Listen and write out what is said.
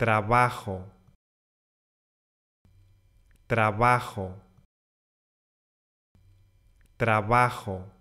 trabajo, trabajo, trabajo.